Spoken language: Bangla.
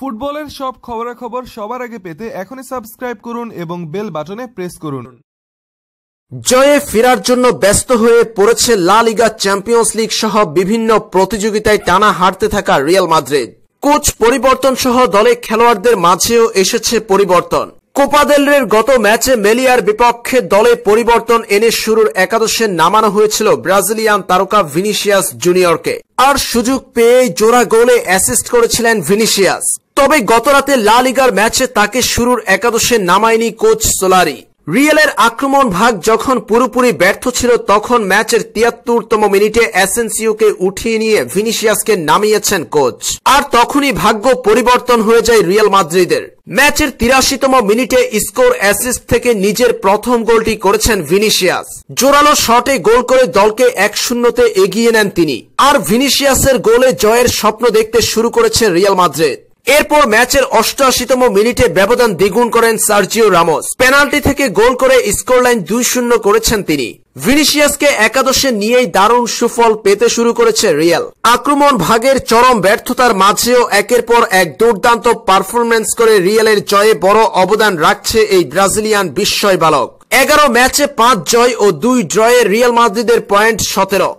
ফুটবলের সব খবরাখবর সবার আগে পেতে এখনই সাবস্ক্রাইব করুন এবং বেল বাটনে প্রেস করুন জয়ে ফেরার জন্য ব্যস্ত হয়ে পড়েছে লা লিগা চ্যাম্পিয়ন্স লিগ সহ বিভিন্ন প্রতিযোগিতায় টানা হারতে থাকা রিয়াল মাদ্রিদ কোচ পরিবর্তন সহ দলে খেলোয়াড়দের মাঝেও এসেছে পরিবর্তন কোপাদেলের গত ম্যাচে মেলিয়ার বিপক্ষে দলে পরিবর্তন এনে শুরুর একাদশে নামানো হয়েছিল ব্রাজিলিয়ান তারকা ভিনিসিয়াস জুনিয়রকে আর সুযোগ পেয়ে জোড়া গোলে অ্যাসিস্ট করেছিলেন ভিনিসিয়াস তবে গতরাতে লা লিগার ম্যাচে তাকে শুরুর একাদশে নামায়নি কোচ সোলারি রিয়েলের আক্রমণ ভাগ যখন পুরোপুরি ব্যর্থ ছিল তখন ম্যাচের তিয়াত্তরতম মিনিটে অ্যাসেন্সিওকে উঠিয়ে নিয়ে ভিনিসিয়াসকে নামিয়েছেন কোচ আর তখনই ভাগ্য পরিবর্তন হয়ে যায় রিয়াল মাদ্রিদের ম্যাচের তিরাশিতম মিনিটে স্কোর অ্যাসিস্ট থেকে নিজের প্রথম গোলটি করেছেন ভিনিসিয়াস জোরালো শটে গোল করে দলকে এক শূন্যতে এগিয়ে নেন তিনি আর ভিনিসিয়াসের গোলে জয়ের স্বপ্ন দেখতে শুরু করেছে রিয়াল মাদ্রিদ এরপর ম্যাচের অষ্টআশিতম মিনিটে ব্যবধান দ্বিগুণ করেন সার্জিও রামোস পেনাল্টি থেকে গোল করে স্কোরলাইন দুই শূন্য করেছেন তিনি ভিনিসিয়াসকে একাদশে নিয়েই দারুণ সুফল পেতে শুরু করেছে রিয়াল আক্রমণ ভাগের চরম ব্যর্থতার মাঝেও একের পর এক দুর্দান্ত পারফরমেন্স করে রিয়ালের জয়ে বড় অবদান রাখছে এই ব্রাজিলিয়ান বিস্ময় বালক এগারো ম্যাচে পাঁচ জয় ও দুই ড্রয়ে রিয়াল মাদ্রিদের পয়েন্ট সতেরো